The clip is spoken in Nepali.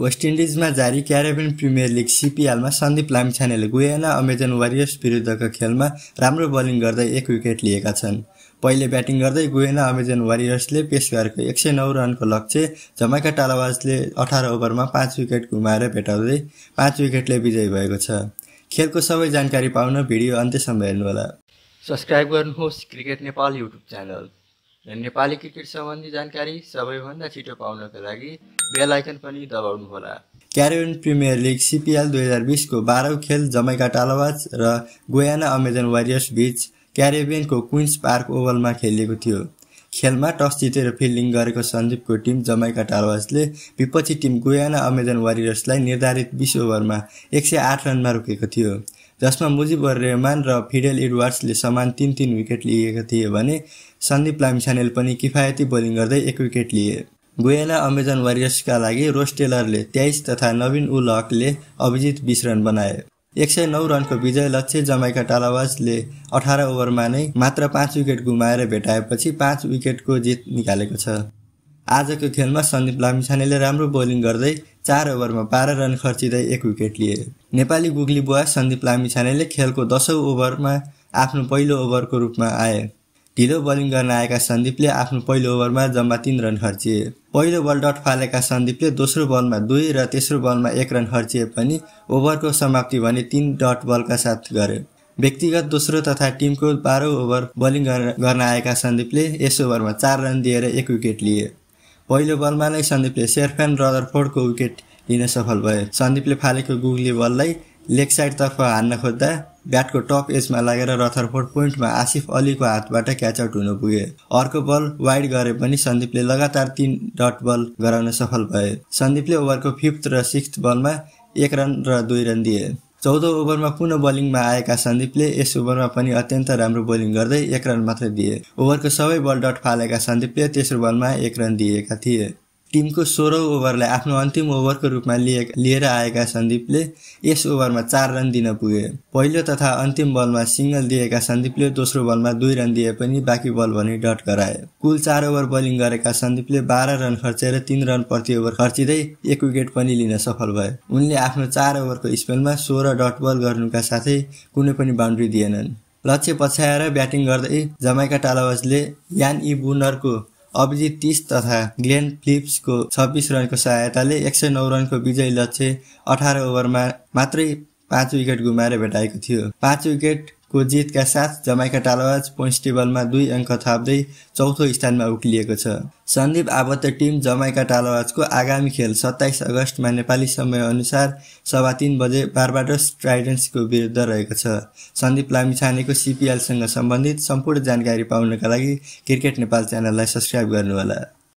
वेस्ट इन्डिजमा जारी क्यारेबियन प्रिमियर लिग सिपिएलमा सन्दीप लामिछानेले गुएना अमेजन वारियर्स विरुद्धको खेलमा राम्रो बलिङ गर्दै एक विकेट लिएका छन् पहिले ब्याटिङ गर्दै गुएना अमेजन वारियर्सले पेस गरेको एक सय नौ रनको लक्ष्य जमाइका टालावाजले अठार ओभरमा पाँच विकेट गुमाएर भेटाउँदै पाँच विकेटले विजयी भएको छ खेलको सबै जानकारी पाउन भिडियो अन्त्यसम्म हेर्नुहोला सब्सक्राइब गर्नुहोस् cricket Nepal YouTube channel Nepali cricket सम्बन्धी जानकारी सबैभन्दा छिटो पाउनको लागि बेल आइकन पनि दबाउनुहोला क्यारिबियन प्रिमियर लिग सिपिएल दुई हजार बिसको बाह्रौँ खेल जमैका टालावाज र गोयाना अमेजन वारियर्स बिच क्यारेबियनको क्विन्स पार्क ओभलमा खेलिएको थियो खेलमा टस जितेर फिल्डिङ गरेको सन्दीपको टिम जमाइका टालवाजले विपक्षी टिम गोयाना अमेजन वारियर्सलाई निर्धारित बिस ओभरमा एक सय आठ रनमा रोकेको थियो जसमा मुजिबर रेहमान र फिडेल इडवार्ड्सले समान तिन तिन विकेट लिएका थिए भने सन्दीप लामिछानेल पनि किफायती बोलिङ गर्दै एक विकेट लिए गुयाना अमेजन वारियर्सका लागि रोस टेलरले तेइस तथा नवीन उल हकले अभिजित बिस रन बनाए एक सय नौ रनको विजय लक्ष्य जमाइका टालावाजले अठार ओभरमा नै मात्र पाँच विकेट गुमाएर भेटाएपछि पाँच विकेटको जित निकालेको छ आजको खेलमा सन्दीप लामिछानेले राम्रो बोलिङ गर्दै चार ओभरमा बाह्र रन खर्चिँदै एक विकेट लिए नेपाली गुग्ली बुवा सन्दीप लामिछानेले खेलको दसौँ ओभरमा आफ्नो पहिलो ओभरको रूपमा आए ढिलो बलिङ गर्न आएका सन्दीपले आफ्नो पहिलो ओभरमा जम्मा तिन रन खर्चिए पहिलो बल डट फालेका सन्दीपले दोस्रो बलमा दुई र तेस्रो बलमा एक रन खर्चिए पनि ओभरको समाप्ति भने तिन डट बलका साथ गरे व्यक्तिगत दोस्रो तथा टिमको बाह्रौँ ओभर बलिङ गर्न आएका सन्दीपले यस ओभरमा चार रन दिएर एक विकेट लिए पहिलो बलमा नै सन्दीपले सेर्फेन रदरफोर्डको विकेट लिन सफल भयो सन्दीपले फालेको गुगली बललाई लेग साइडतर्फ हान्न खोज्दा ब्याटको टप एजमा लागेर रथरफोर्ड पोइन्टमा आसिफ अलीको हातबाट क्याच आउट हुन पुगे अर्को बल वाइड गरे पनि सन्दीपले लगातार तिन डट बल गराउन सफल भए सन्दीपले ओभरको फिफ्थ र सिक्स्थ बलमा एक रन र दुई रन दिए चौधौँ ओभरमा पुनः बोलिङमा आएका सन्दीपले यस ओभरमा पनि अत्यन्त राम्रो बोलिङ गर्दै एक रन मात्र दिए ओभरको सबै बल डट फालेका सन्दीपले तेस्रो बलमा एक रन दिएका थिए टिमको सोह्रौँ ओभरलाई आफ्नो अन्तिम ओभरको रूपमा लिए लिएर आएका सन्दीपले यस ओभरमा चार रन दिन पुगे पहिलो तथा अन्तिम बलमा सिङ्गल दिएका सन्दीपले दोस्रो बलमा दुई रन दिए पनि बाँकी बल भने डट गराए कुल चार ओभर बलिङ गरेका सन्दीपले बाह्र रन खर्चेर तिन रन प्रति ओभर खर्चिँदै एक विकेट पनि लिन सफल भए उनले आफ्नो चार ओभरको स्पेलमा सोह्र डट बल गर्नुका साथै कुनै पनि बााउन्ड्री दिएनन् लक्ष्य पछ्याएर ब्याटिङ गर्दै जमाइका टालावाजले यान इ बुनरको अभिजित तिस तथा ग्लेन फिलिप्सको छब्बिस रनको सहायताले एक सय नौ रनको विजयी लक्ष्य अठार ओभरमा मात्रै पाँच विकेट गुमाएर भेटाएको थियो पाँच विकेट को जितका साथ जमाइका टालावाज पोइन्ट टेबलमा दुई अङ्क थाप्दै चौथो स्थानमा उक्लिएको छ सन्दीप आबद्ध टिम जमाइका टालावाजको आगामी खेल सत्ताइस अगस्तमा नेपाली समयअनुसार सभा तिन बजे बारबाडोस ट्राइडेन्सको विरुद्ध रहेको छ सन्दीप लामिछानेको सिपिएलसँग सम्बन्धित सम्पूर्ण जानकारी पाउनका लागि क्रिकेट नेपाल च्यानललाई सब्सक्राइब गर्नुहोला